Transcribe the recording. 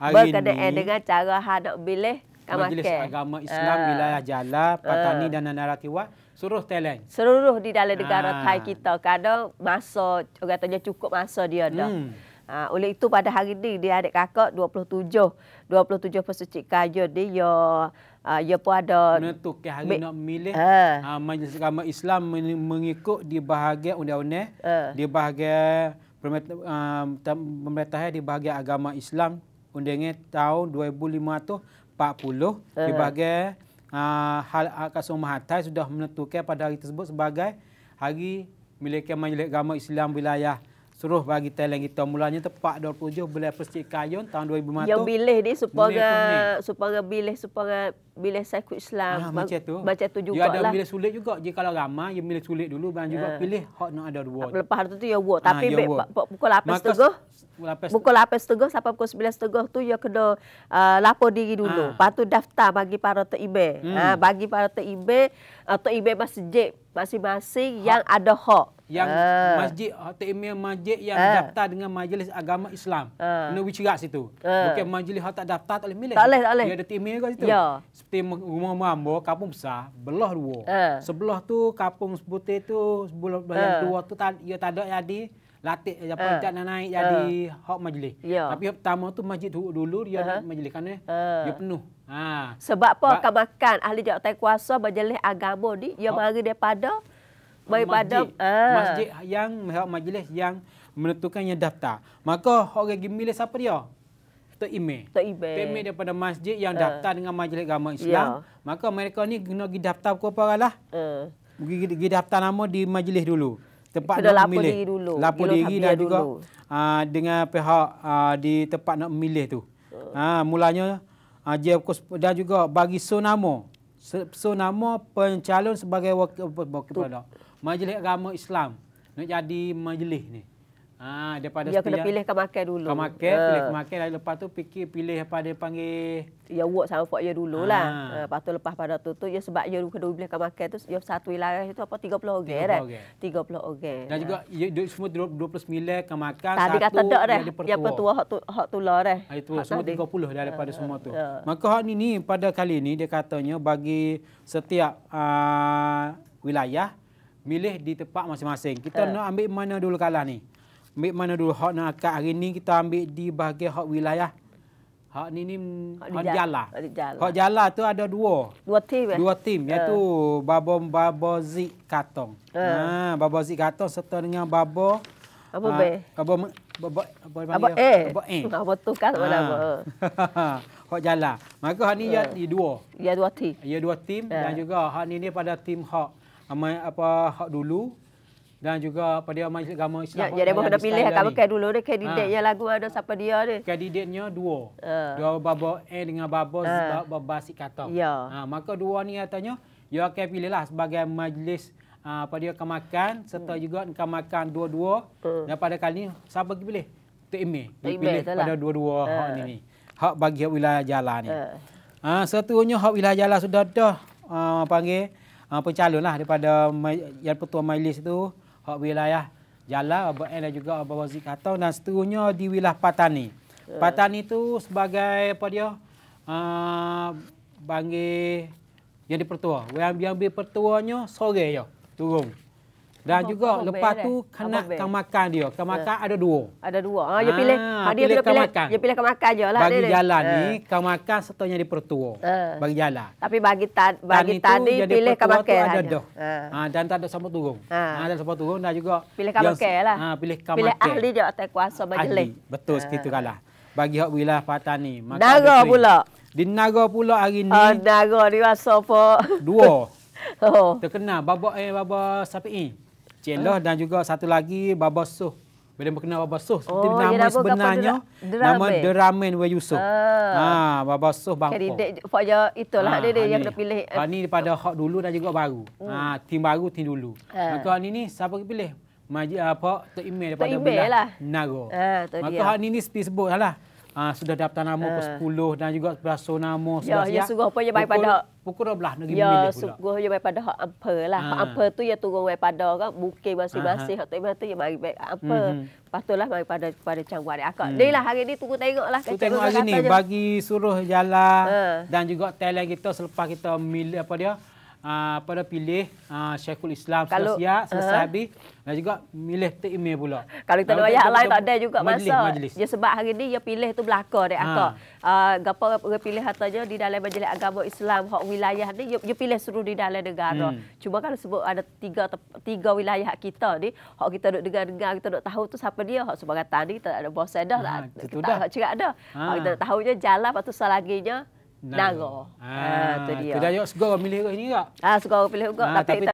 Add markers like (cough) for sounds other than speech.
berkenaan ini, dengan cara hadap bilik Majlis Kamakir. Agama ah. Islam uh, Wilayah Jala, ah. Patani uh, dan Narakiwa suruh talent. Seluruh di dalam ah. negara uh. Thai kita kadang masa katanya cukup masa dia dah. Hmm. Ha, oleh itu pada hari ini dia adik kakak 27 27 pesuci kaya dia ya uh, ya pun ada menentuk hari Be... nak milih uh. Uh, majlis agama Islam mengikut di bahagian undang-undang uh. di bahagian Ah, pemerintahan di bahagian agama Islam undangnya tahun 2005 2540 eh. di bahagian ah, hal kasumahatai sudah menentukan pada hari tersebut sebagai hari milik majlis agama Islam wilayah suruh bagi talent kita mulanya tepat 27 boleh Persik Kayun tahun 2005 yang pilih ni supaya supaya pilih supaya pilih sakut Islam ha, ah, macam tu macam tu juga ya, lah dia ada pilih sulit juga dia kalau ramai dia pilih sulit dulu dan juga ha. pilih hak nak ada dua ah, lepas hari tu tu ya work ha, tapi ya pukul 8 setengah pukul 8 setengah sampai pukul 9 setengah tu ya kena uh, lapor diri dulu ha. lepas tu daftar bagi para TIB hmm. ha, bagi para TIB uh, TIB masjid masing-masing ha. yang ada hak yang uh. masjid hatimiah masjid yang uh. daftar dengan majlis agama Islam uh. nak bicara situ uh. bukan majlis hak tak daftar tak boleh milik tak boleh tak boleh dia ada timiah kat situ ya. seperti rumah mambo kampung besar belah dua uh. sebelah tu kampung sebutir tu sebelah uh. dua tu tak ya tak ada jadi latih apa uh. tak nak naik jadi uh. hak majlis ya. tapi yang pertama tu masjid dulu dia uh -huh. majlis kan uh. dia penuh Ha. Sebab apa akan makan ahli jawatan kuasa berjelih agama ni, dia oh. mari daripada mari pada ha. masjid, ha. yang majlis yang menentukan yang daftar. Maka orang yang memilih siapa dia? Tok Ime. Tok Ime. daripada masjid yang ha. daftar dengan majlis agama Islam. Yeah. Maka mereka ni kena pergi daftar ke apa lah. Uh. Pergi, pergi daftar nama di majlis dulu. Tempat kena nak memilih. Kena dulu. Lapor Gilo diri dan juga uh, dengan pihak uh, di tempat nak memilih tu. Uh. Uh, mulanya uh, dia dan juga bagi so nama so nama pencalon sebagai wakil kepala majlis agama Islam nak jadi majlis ni Ha, daripada dia kena pilihkan makan dulu. Kau makan, uh. Ha. pilih makan. lepas tu fikir pilih apa dia panggil. Ya, work sama fuck dulu ha. lah. Ha. lepas tu lepas pada tu, tu ya, sebab ya, dia kena pilihkan makan tu, ya, satu wilayah itu apa, 30 orang. 30 orang. Eh? 30 orang. Dan juga ya, semua 29 kan makan, Tadi satu kata tak, dia ada Yang pertua hak tu, hak tu lah. Eh. Ha, itu, semua tadi. 30 uh, ha, daripada uh, semua tu. Uh. Maka hak ni, ni pada kali ni dia katanya bagi setiap uh, wilayah, milih di tempat masing-masing. Kita uh. nak ambil mana dulu kalah ni? ambil mana dulu hak nak akad hari ni kita ambil di bahagian hak wilayah. Hak ni ni hak jala. Hak jala tu ada dua. Dua tim eh? Dua tim eh. iaitu uh. Babo Babo Zik Katong. Uh. Ha, Babo Zik Katong serta dengan Babo Babo Be. Babo Babo Babo Babo Babo tu kan ha. (laughs) hak jala. Maka hak ni ya uh. dua. Ya dua tim. Ya dua tim dan juga hak ni ni pada tim hak apa hak dulu dan juga pada dia majlis agama Islam. Ya, jadi ya, boleh pilih kat bukan dulu dia kandidat ha. yang lagu ada siapa dia ni? Kandidatnya dua. Ha. Uh. Dua babo A dengan babo uh. Ha. sebab si kata. Ya. Ha, maka dua ni katanya dia akan pilihlah sebagai majlis uh, ha, pada dia kemakan serta hmm. juga akan makan dua-dua. Hmm. Dan pada kali ni siapa pilih? pilih? Tok Imeh. Pilih lah. pada dua-dua uh. hak ni ni. Hak bagi hak wilayah jalan ni. Uh. Ha, seterusnya hak wilayah jalan sudah dah uh, panggil uh, pencalonlah daripada yang petua majlis tu hak wilayah Jalan Abang N dan juga Abang Wazir atau dan seterusnya di wilayah Patani. Patani itu sebagai apa dia? Uh, panggil yang dipertua. Yang ambil pertuanya sore ya. Turun. Dan juga oh, lepas tu lah. kena kan makan dia. Kan makan ada dua. Ada dua. ah dia ah, pilih. Ha, dia pilih, pilih, pilih, dia pilih kan makan je lah. Bagi dia, jalan dia. ni, uh. kan makan setelahnya di pertua. Uh. Eh. Bagi jalan. Tapi bagi, ta bagi tadi, tu, pilih kan makan. Dan ada Uh. Ha, dan tak ada sama turun. Uh. Ha, ada sama turun dan juga. Pilih kan makan lah. Ha, pilih kan Pilih kamake. ahli je atas kuasa bagi ahli. Betul, segitu uh. kalah. Bagi hak wilayah patah ni. Naga pula. Di naga pula hari ni. Oh, naga ni masa apa? Dua. (laughs) Oh. Terkenal. Babak eh, babak sapi'i. Cik Loh ah. dan juga satu lagi Baba Soh. Bila berkenal Baba Soh, oh, nama sebenarnya dera- nama Deramen Wei Yusof. Ah. Ha, Baba Soh bangpo. Kandidat Fajar itulah ha, dia, dia ah, yang terpilih. Eh. Ha, ni daripada hak dulu dan juga baru. Hmm. Ha, tim baru, tim dulu. Ha. Maka ni ni siapa yang pilih? Majid apa? Tok Imel daripada Tok Imel lah. Nago. Ha, tu Maka hak ni ni sepi sebut Ha, lah. sudah daftar nama uh. ke-10 dan juga berasur nama. Ya, ya, ya. suruh pun yang baik pada Pukul 12 negeri ya, memilih pula. Ya, sungguh ya pada hak ampa lah. Hak ah. ampa tu ya turun way pada ke bukit masing-masing. Hak tema tu ya mari baik ampa. Patutlah mari pada pada cangguan dia. Akak, hmm. lah hari ni tunggu tengok lah. Tunggu tengok hari ni bagi suruh jalan ah. dan juga talent kita selepas kita milih apa dia uh, ah, pada pilih uh, Syekhul Islam sosia, Selasabi uh -huh. dan juga milih Tekimir pula. Kalau kita ada lain tak ada juga majlis, masa. Ya, sebab hari ni dia pilih tu belakang dia. Ha. Ah. Gapa dia pilih hatanya di dalam majlis agama Islam, hak wilayah ni, dia pilih suruh di dalam negara. Hmm. Cuma kalau sebut ada tiga tiga wilayah kita ni, hak kita duduk dengar-dengar, kita duduk tahu tu siapa dia. Hak sebagai tadi, tak ada bos saya dah. Ha, tak, tak, Tak, tak, ada. Ha. Hak kita tahu je jalan, lepas tu selaginya, Nago, Ah, ah tu dia. Kedayok segar pilih kau ini tak? Ah, segar pilih kau. Ah, tapi, tapi